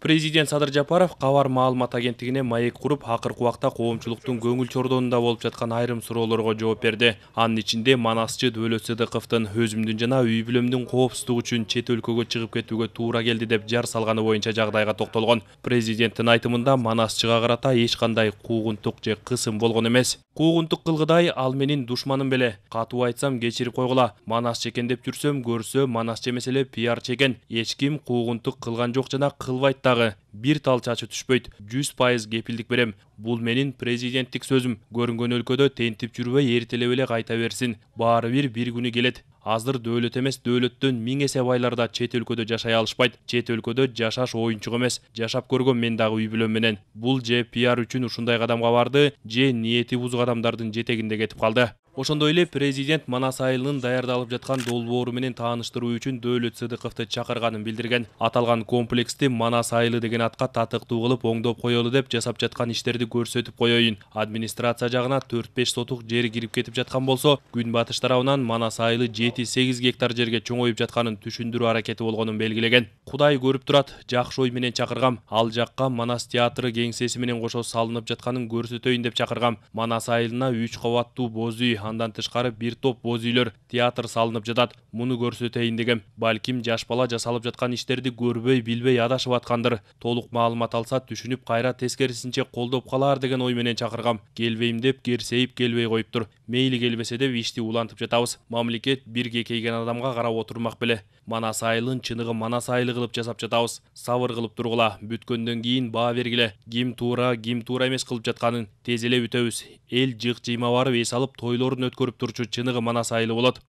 президент садыр жапаров кабар маалымат агенттигине маек куруп акыркы убакта коомчулуктун көңүл чордонунда болуп жаткан айрым суроолорго жооп берди анын ичинде манасчы дөөлөт сыдыковдун өзүмдүн жана үй бүлөмдүн коопсуздугу үчүн чет өлкөгө чыгып кетүүгө туура келди деп жар салганы боюнча жагдайга токтолгон президенттин айтымында манасчыга карата эч кандай куугунтук же кысым болгон эмес қуғынтық қылғыдай ал менин душманым беле катуу айтсам кечирип койгула манас деп жүрсөм көрсө манас жемесе эле пиар чекен эч ким куугунтук кылган жок жана кылбайт дагы бир тал чачы түшпөйт жүз пайыз кепилдик берем бул менин президенттик сөзүм көрүнгөн өлкөдө тентип жүрбөй эртелеп эле кайта берсин баары бир бир күнү келет азыр дөөлөт эмес дөөлөттөн миң эсе байлар да чет өлкөдө жашай алышпайт чет өлкөдө жашаш оюнчук эмес жашап көргөм мен дагы үй бүлөм менен бул же пиар үчүн ушундай кадамга барды же ниети бузук адамдардын жетегинде кетип калды ошондой эле президент манас айылынын даярдалып жаткан долбоору менен тааныштыруу үчүн дөөлөт сыдыковду чакырганын билдирген аталган комплексти манас айылы деген атка татыктуу кылып оңдоп коелу деп жасап жаткан иштерди көрсөтүп коеюн администрация жагына төрт беш сотук жер кирип кетип жаткан болсо күн батыш тарабынан манас айылы жети сегиз гектар жерге чоңоюп жатканын түшүндүрүү аракети болгонун белгилеген кудай көрүп турат жакшы ой менен чакыргам ал жакка манас театры кеңсеси менен кошо салынып жатканын көрсөтөйүн деп чакыргам манас айылына үч кабаттуу боз үй андан тышкары бир топ боз үйлөр театр салынып жатат муну көрсөтөйүн дегем балким жаш бала жасалып жаткан иштерди көрбөй билбей адашып аткандыр толук маалымат алса түшүнүп кайра тескерисинче колдоп калар деген ой менен чакыргам келбейм деп керсейип келбей коюптур мейли келбесе деп ишти улантып жатабыз мамлекет бир кекейген адамга карап отурмак беле манас айылын чыныгы манас айылы кылып жасап жатабыз сабыр кылып тургула бүткөндөн кийин баа бергиле ким туура ким туура эмес кылып жатканын тез эле бүтөбүз эл жык жыйма барып эс алып тойлорун өткөрүп турчу чыныгы манас айылы болот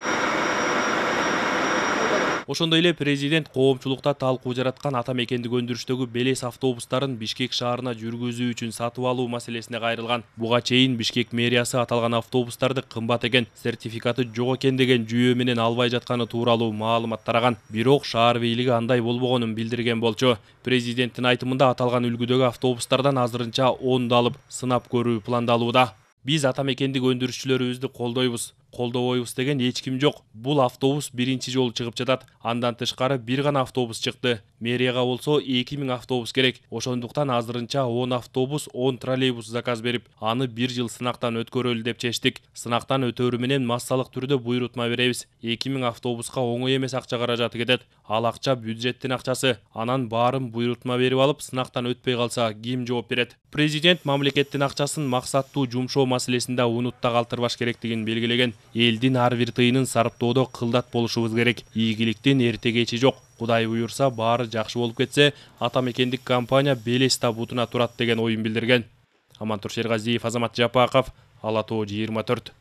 ошондой эле президент коомчулукта талкуу жараткан ата мекендик өндүрүштөгү белес автобустарын бишкек шаарына жүргүзүү үчүн сатып алуу маселесине кайрылган буга чейин бишкек мэриясы аталган автобустарды кымбат экен сертификаты жок экен деген жүйө менен албай жатканы тууралуу маалымат тараган бирок шаар бийлиги андай болбогонун билдирген болчу президенттин айтымында аталган үлгүдөгү автобустардан азырынча алып сынап көрүү пландалууда биз атамекендик өндүрүшчүлөрүбүздү колдойбуз колдобойбуз деген эч ким жок бул автобус биринчи жолу чыгып жатат андан тышкары бир гана автобус чыкты мэрияга болсо эки миң автобус керек ошондуктан азырынча он автобус он троллейбус заказ берип аны бир жыл сынактан өткөрөлү деп чечтик сынактан өтөөрү менен массалык түрдө буйрутма беребиз эки миң автобуска оңой эмес акча каражаты кетет ал акча бюджеттин акчасы анан баарын буйрутма берип алып сынактан өтпөй калса ким жооп берет президент мамлекеттин акчасын максаттуу жумшоо маселесинде унутта калтырбаш керектигин белгилеген элдин ар бир тыйынын сарптоодо кылдат болушубуз керек ийгиликтин эрте кечи жок кудай буюрса баары жакшы болуп кетсе ата мекендик компания белес табутуна турат деген оюн билдирген амантур шергазиев азамат жапаков ала тоо жыйырма төрт